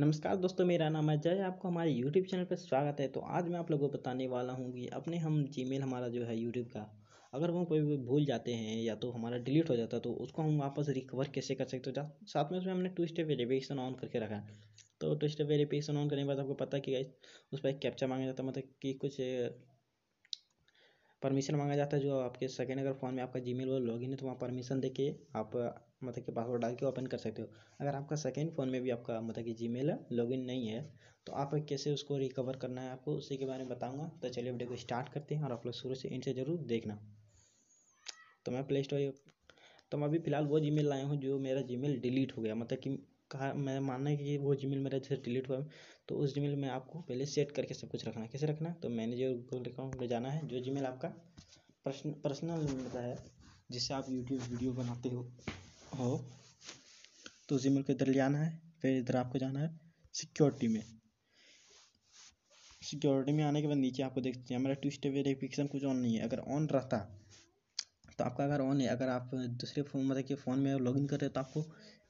नमस्कार दोस्तों मेरा नाम है जय आपको हमारे यूट्यूब चैनल पर स्वागत है तो आज मैं आप लोगों को बताने वाला हूँ कि अपने हम जी हमारा जो है यूट्यूब का अगर वो कोई भूल जाते हैं या तो हमारा डिलीट हो जाता है तो उसको हम वापस रिकवर कैसे कर सकते हो साथ में उसमें हमने टू स्टेप वेरिफिकेशन ऑन करके रखा है तो टू स्टेप वेरीफिकेशन ऑन करने के बाद आपको पता कि उस पर एक कैप्चा मांगा जाता मतलब कि कुछ परमिशन मांगा जाता है जो आपके सेकेंड अगर फ़ोन में आपका जी मेल लॉगिन है तो वहाँ परमिशन दे के आप मतलब कि पासवर्ड डाल के ओपन कर सकते हो अगर आपका सेकेंड फ़ोन में भी आपका मतलब कि मेल है लॉगिन नहीं है तो आप कैसे उसको रिकवर करना है आपको उसी के बारे में बताऊँगा तो चलिए वीडियो को स्टार्ट करते हैं और आप लोग शुरू से इन से ज़रूर देखना तो मैं प्ले स्टोर तो मैं अभी फ़िलहाल वो मेल लाया हूँ जो मेरा जी डिलीट हो गया मतलब कि कहा मेरा मानना है कि वो जीमेल मेरा जैसे डिलीट हुआ तो उस जीमेल में आपको पहले सेट करके सब कुछ रखना है कैसे रखना है तो मैनेजर गूगल अकाउंट में जाना है जो जीमेल आपका पर्सन पर्सनल होता है जिससे आप यूट्यूब वीडियो बनाते हो हो तो उस जीमेल को इधर ले आना है फिर इधर आपको जाना है सिक्योरिटी में सिक्योरिटी में आने के बाद नीचे आपको देखते हैं हमारा टू स्टेप वेरिफिकेशन कुछ ऑन नहीं है अगर ऑन रहता तो आपका अगर ऑन है अगर आप दूसरे फोन मतलब कि फ़ोन में लॉगिन कर रहे हो तो आपको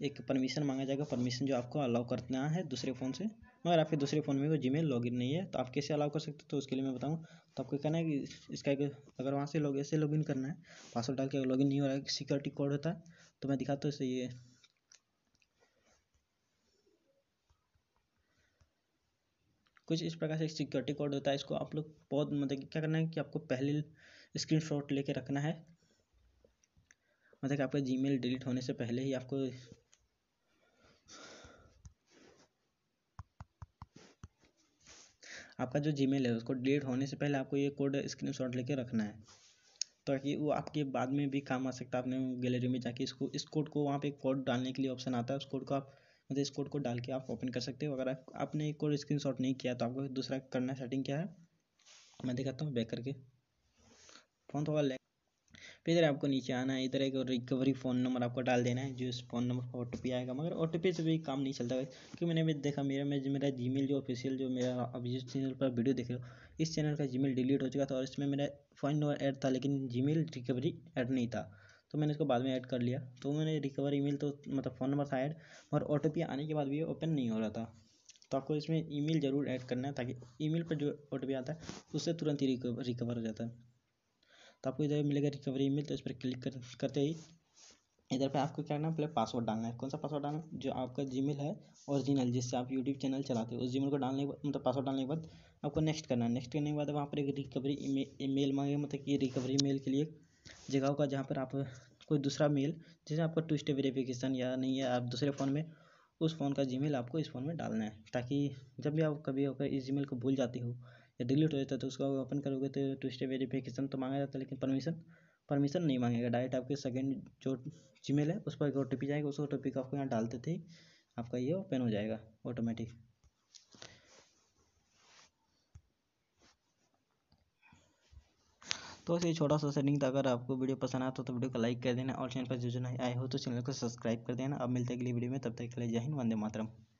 एक परमिशन मांगा जाएगा परमिशन जो आपको अलाउ करना है दूसरे फ़ोन से मगर आपके दूसरे फ़ोन में वो जी लॉगिन नहीं है तो आप कैसे अलाउ कर सकते हो तो उसके लिए मैं बताऊँ तो आपको कहना है कि इसका एक अगर वहाँ से लॉग ऐसे लॉगिन करना है पासवर्ड डाल के लॉगिन नहीं हो रहा है सिक्योरिटी कोड होता है तो मैं दिखाता हूँ इसे ये कुछ इस प्रकार से एक सिक्योरिटी कोड होता है इसको आप लोग बहुत मतलब क्या करना है कि आपको पहले स्क्रीन शॉट लेके रखना है मतलब आपका जीमेल डिलीट होने से पहले ही आपको आपका जो जीमेल है उसको डिलीट होने से पहले आपको ये कोड स्क्रीनशॉट लेके रखना है ताकि वो आपके बाद में भी काम आ सकता है आपने गैलरी में जाके इसको इस कोड को वहाँ पे कोड डालने के लिए ऑप्शन आता है उस कोड को आप मतलब इस कोड को डाल के आप ओपन कर सकते हो अगर आप, आपने एक कोड शॉट नहीं किया तो आपको दूसरा करना सेटिंग क्या है मैं दिखाता हूँ बैक करके फ़ोन थोड़ा फिर इधर आपको नीचे आना है इधर एक रिकवरी फ़ोन नंबर आपको डाल देना है जो इस फ़ोन नंबर पर ओ आएगा मगर ओ से भी काम नहीं चलता क्योंकि मैंने भी देखा मेरा मैं मेरा जी जो ऑफिशियल जो मेरा अब जिस चैनल पर वीडियो देख रहे हो इस चैनल का जी डिलीट हो चुका था और इसमें मेरा फ़ोन नंबर ऐड था लेकिन जी रिकवरी ऐड नहीं था तो मैंने इसको बाद में ऐड कर लिया तो मैंने रिकवर ईमेल तो मतलब फ़ोन नंबर था ऐड और ओ आने के बाद भी ओपन नहीं हो रहा था तो आपको इसमें ईमेल ज़रूर ऐड करना है ताकि ईमेल पर जो ओ आता है उससे तुरंत ही रिकवर हो जाता है तो आपको इधर मिलेगा रिकवरी ईमेल तो इस पर क्लिक कर, करते ही इधर पे आपको क्या करना है पहले पासवर्ड डालना है कौन सा पासवर्ड डालना है जो आपका जी है ओरिजिनल जिससे आप यूट्यूब चैनल चलाते हो उस जी को डालने के बाद मतलब पासवर्ड डालने के बाद आपको नेक्स्ट करना है नेक्स्ट करने के बाद वहाँ पर एक रिकवरी मेल मांगे मतलब कि रिकवरी मेल के लिए जगह होगा जहाँ पर आप कोई दूसरा मेल जैसे आपका टू स्टेप वेरीफिकेशन या नहीं है आप दूसरे फ़ोन में उस फ़ोन का जीमेल आपको इस फ़ोन में डालना है ताकि जब भी आप कभी होकर इस जीमेल को भूल जाती हो या डिलीट हो जाता है तो उसको ओपन करोगे तो टू स्टेप वेरीफिकेशन तो मांगा जाता है लेकिन परमिशन परमिशन नहीं मांगेगा डायरेक्ट आपके सेकेंड जो जी है उस पर एक ओ जाएगा उस ओ को आपको यहाँ डाल देते ही आपका ये ओपन हो जाएगा ऑटोमेटिक तो ये छोटा सा सेटिंग था अगर आपको वीडियो पसंद आया तो, तो वीडियो को लाइक कर देना और चैनल पर जो जो नहीं आए हो तो चैनल को सब्सक्राइब कर देना अब मिलते हैं अगली वीडियो में तब तक के लिए जय हिंद वंदे मातरम